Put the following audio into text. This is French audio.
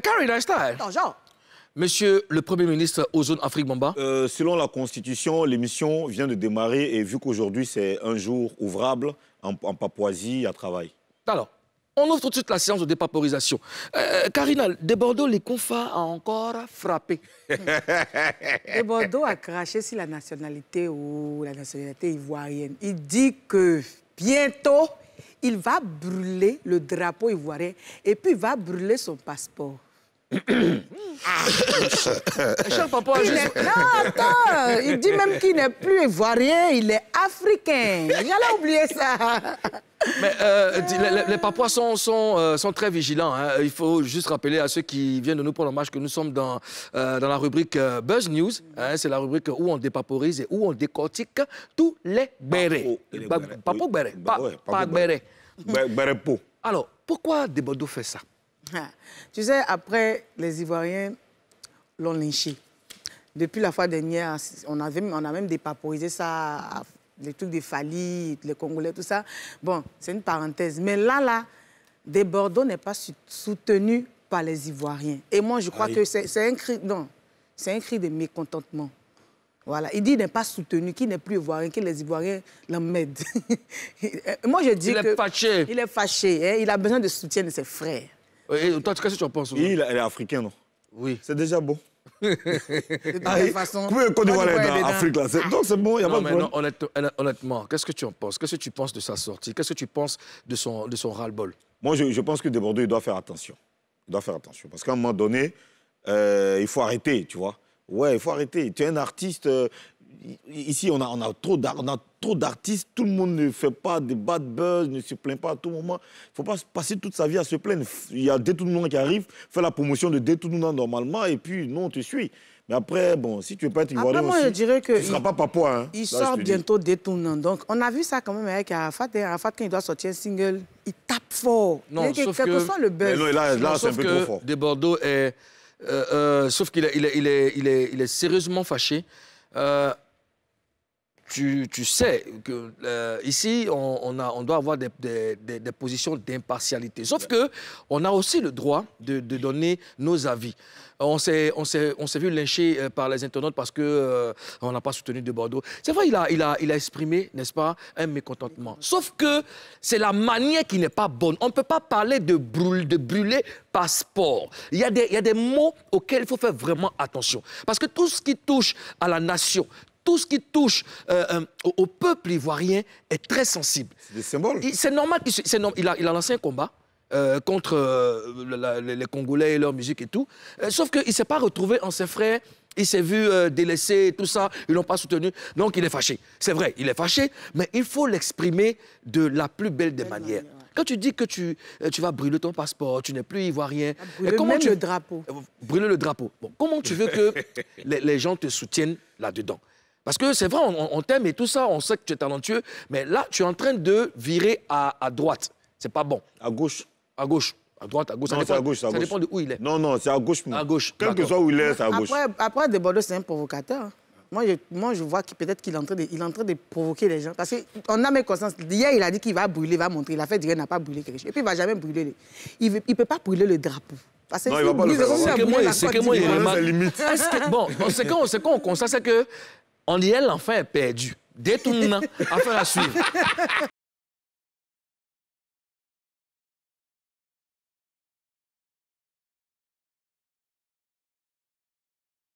Carina ah, Monsieur le Premier ministre zones Afrique Bamba euh, Selon la Constitution, l'émission vient de démarrer et vu qu'aujourd'hui c'est un jour ouvrable, en, Papouasie, à travail. Alors, on ouvre tout de suite la séance de dépaporisation. Euh, euh Karina, de Bordeaux, les confas a encore frappé. de Bordeaux a craché sur la nationalité ou la nationalité ivoirienne. Il dit que bientôt, il va brûler le drapeau ivoirien et puis il va brûler son passeport. Ah. il Non, attends, il dit même qu'il n'est plus ivoirien, il est africain. a oublier ça. Mais euh, les, les Papouas sont, sont, euh, sont, très vigilants. Hein. Il faut juste rappeler à ceux qui viennent de nous pour le que nous sommes dans, euh, dans la rubrique Buzz News. Hein. C'est la rubrique où on dépaporise et où on décortique tous les bérets. Papo bérets. Papo bérets. Bah Alors, pourquoi Debodo fait ça ah. tu sais, après, les Ivoiriens l'ont lynché. Depuis la fois dernière, on, avait, on a même dépaporisé ça, les trucs des Fali, les Congolais, tout ça. Bon, c'est une parenthèse. Mais là, là, des Bordeaux n'est pas soutenu par les Ivoiriens. Et moi, je crois ah que c'est un cri... Non, c'est un cri de mécontentement. Voilà. Il dit qu'il n'est pas soutenu, qu'il n'est plus ivoirien, que les Ivoiriens l'emmèdent. Euh, moi, je dis il est fâché. Il est fâché. Hein. Il a besoin de soutien de ses frères. Euh, et toi, qu'est-ce que tu en penses Il, euh, est africain, non hein. Oui. C'est déjà bon. de toute façon. Quand est Donc c'est bon, il n'y a pas de problème. honnêtement, qu'est-ce que tu en penses Qu'est-ce que tu penses de sa sortie Qu'est-ce que tu penses de son, de son ras-le-bol Moi, je, je, pense que Debordo, il doit faire attention. Il doit faire attention. Parce qu'à un moment donné, euh, il faut arrêter, tu vois. Ouais, il faut arrêter. Tu es un artiste, ici, on a, on a trop d'artistes, tout le monde ne fait pas de bad buzz, ne se plaint pas à tout moment. Il ne faut pas passer toute sa vie à se plaindre. Il y a des monde qui arrive, fait la promotion de Détournant normalement, et puis, non, on te suit. Mais après, bon, si tu veux pas être ivoirien tu ne seras pas papa. Hein. il sort bientôt Détournant. Donc, on a vu ça quand même avec Arafat. Hein. Arafat, quand il doit sortir un single, il tape fort. Non, sauf que... soit le buzz. Mais non, là, là c'est un peu trop fort. De Bordeaux est... Euh, euh, sauf qu'il est, il est, il est, il est, sérieusement fâché. Euh, tu, sais que euh, ici, on, a, on, doit avoir des, positions d'impartialité. Sauf que on a aussi le droit de, donner nos avis. On s'est vu lyncher euh, par les internautes parce qu'on euh, on n'a pas soutenu de Bordeaux. C'est vrai, il a, il a, il a exprimé, n'est-ce pas, un mécontentement. Sauf que c'est la manière qui n'est pas bonne. On ne peut pas parler de, brûler, de brûler passeport. Il des, il y a des mots auxquels il faut faire vraiment attention. Parce que tout ce qui touche à la nation, tout ce qui touche euh, euh, au, peuple ivoirien est très sensible. C'est des symboles. C'est normal qu'il il a, lancé un combat. Euh, contre les Congolais et leur musique et tout. sauf qu'il ne s'est pas retrouvé en ses frères. Il s'est vu délaissé et tout ça. Ils ne l'ont pas soutenu. Donc, il est fâché. C'est vrai, il est fâché, mais il faut l'exprimer de la plus belle des manières. Quand tu dis que tu, vas brûler ton passeport, tu n'es plus ivoirien. Ah, brûler même le drapeau. Brûler le drapeau. comment tu veux que les gens te soutiennent là-dedans parce que c'est vrai, on, t'aime et tout ça, on sait que tu es talentueux, mais là, tu es en train de virer à, à droite. C'est pas bon. À gauche. À gauche. À droite, à gauche. Non, ça, dépend, à gauche, ça dépend de où il est. Non, non, c'est à gauche. À gauche. Quel que soit où il est, c'est à gauche. Après, après Debordo, c'est un provocateur. Moi, je, moi, je vois qu'il peut-être qu'il est, en train de, il est en train de provoquer les gens. Parce qu'on a mes consciences. Hier, il a dit qu'il va brûler, il va montrer. Il a fait dire qu'il n'a pas brûlé quelque chose. Et puis, il ne va jamais brûler. Il ne peut pas brûler le drapeau. Parce que non, il va pas le C'est que moi, que moi, il est limite. Bon, ce qu'on constate, c'est que on dit, elle, l'enfant est perdu. Détournant, affaire à suivre.